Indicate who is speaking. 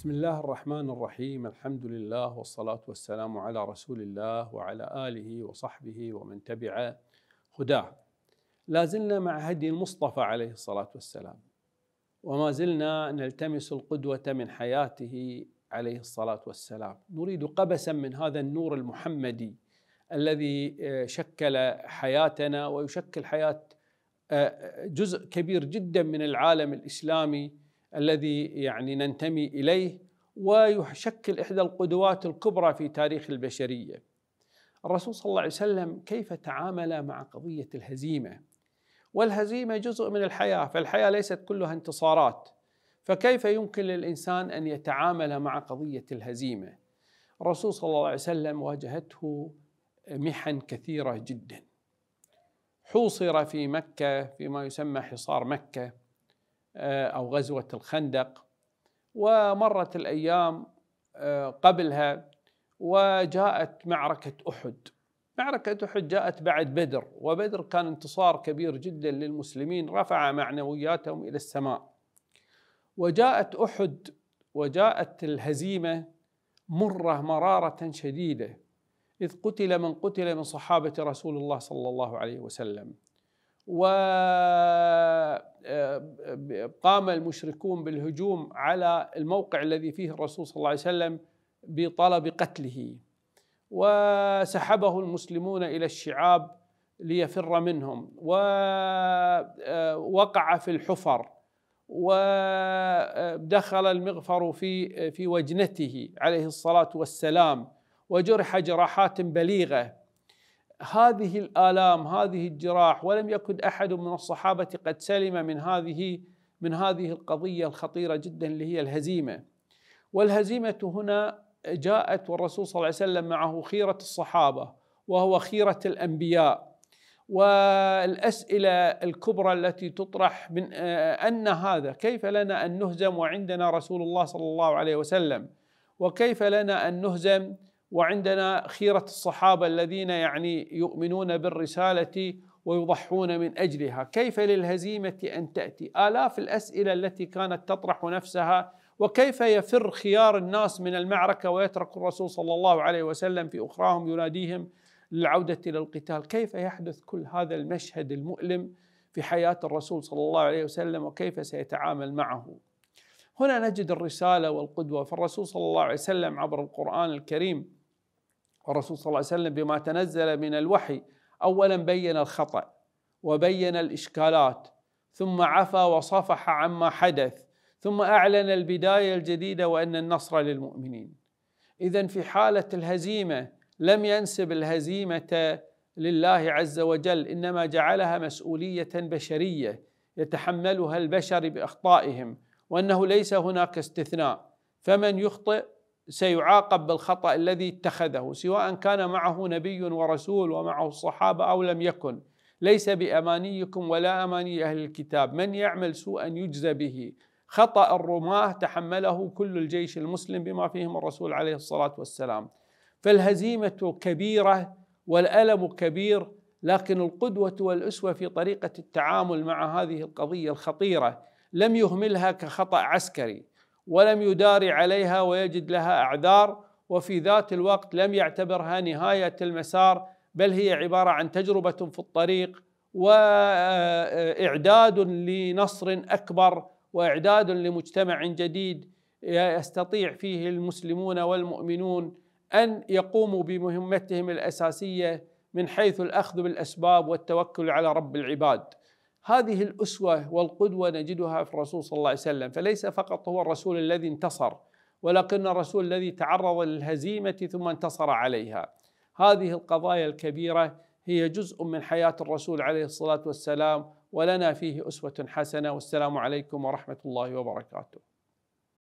Speaker 1: بسم الله الرحمن الرحيم الحمد لله والصلاة والسلام على رسول الله وعلى آله وصحبه ومن تبع هداه لا زلنا مع هدي المصطفى عليه الصلاة والسلام وما زلنا نلتمس القدوة من حياته عليه الصلاة والسلام نريد قبسا من هذا النور المحمدي الذي شكل حياتنا ويشكل حياة جزء كبير جدا من العالم الإسلامي الذي يعني ننتمي اليه ويشكل احدى القدوات الكبرى في تاريخ البشريه. الرسول صلى الله عليه وسلم كيف تعامل مع قضيه الهزيمه؟ والهزيمه جزء من الحياه، فالحياه ليست كلها انتصارات. فكيف يمكن للانسان ان يتعامل مع قضيه الهزيمه؟ الرسول صلى الله عليه وسلم واجهته محن كثيره جدا. حوصر في مكه فيما يسمى حصار مكه آه، أو غزوة الخندق ومرت الأيام آه، قبلها وجاءت معركة أحد معركة أحد جاءت بعد بدر وبدر كان انتصار كبير جدا للمسلمين رفع معنوياتهم إلى السماء وجاءت أحد وجاءت الهزيمة مرة مرارة شديدة إذ قتل من قتل من صحابة رسول الله صلى الله عليه وسلم و قام المشركون بالهجوم على الموقع الذي فيه الرسول صلى الله عليه وسلم بطلب قتله وسحبه المسلمون الى الشعاب ليفر منهم ووقع آه، في الحفر ودخل آه، المغفر في في وجنته عليه الصلاه والسلام وجرح جراحات بليغه هذه الآلام هذه الجراح ولم يكن أحد من الصحابة قد سلم من هذه من هذه القضية الخطيرة جدا اللي هي الهزيمة والهزيمة هنا جاءت والرسول صلى الله عليه وسلم معه خيرة الصحابة وهو خيرة الأنبياء والأسئلة الكبرى التي تطرح من آه، أن هذا كيف لنا أن نهزم وعندنا رسول الله صلى الله عليه وسلم وكيف لنا أن نهزم وعندنا خيرة الصحابة الذين يعني يؤمنون بالرسالة ويضحون من أجلها كيف للهزيمة أن تأتي آلاف الأسئلة التي كانت تطرح نفسها وكيف يفر خيار الناس من المعركة ويترك الرسول صلى الله عليه وسلم في أخراهم يناديهم للعودة إلى القتال كيف يحدث كل هذا المشهد المؤلم في حياة الرسول صلى الله عليه وسلم وكيف سيتعامل معه هنا نجد الرسالة والقدوة فالرسول صلى الله عليه وسلم عبر القرآن الكريم والرسول صلى الله عليه وسلم بما تنزل من الوحي اولا بين الخطا وبين الاشكالات ثم عفا وصفح عما حدث ثم اعلن البدايه الجديده وان النصر للمؤمنين اذا في حاله الهزيمه لم ينسب الهزيمه لله عز وجل انما جعلها مسؤوليه بشريه يتحملها البشر باخطائهم وانه ليس هناك استثناء فمن يخطئ سيعاقب بالخطأ الذي اتخذه سواء كان معه نبي ورسول ومعه الصحابة أو لم يكن ليس بأمانيكم ولا أماني أهل الكتاب من يعمل سوءا يجزى به خطأ الرماة تحمله كل الجيش المسلم بما فيهم الرسول عليه الصلاة والسلام فالهزيمة كبيرة والألم كبير لكن القدوة والأسوة في طريقة التعامل مع هذه القضية الخطيرة لم يهملها كخطأ عسكري ولم يداري عليها ويجد لها اعذار وفي ذات الوقت لم يعتبرها نهايه المسار بل هي عباره عن تجربه في الطريق واعداد لنصر اكبر واعداد لمجتمع جديد يستطيع فيه المسلمون والمؤمنون ان يقوموا بمهمتهم الاساسيه من حيث الاخذ بالاسباب والتوكل على رب العباد هذه الاسوه والقدوه نجدها في الرسول صلى الله عليه وسلم فليس فقط هو الرسول الذي انتصر ولكن الرسول الذي تعرض للهزيمه ثم انتصر عليها هذه القضايا الكبيره هي جزء من حياه الرسول عليه الصلاه والسلام ولنا فيه اسوه حسنه والسلام عليكم ورحمه الله وبركاته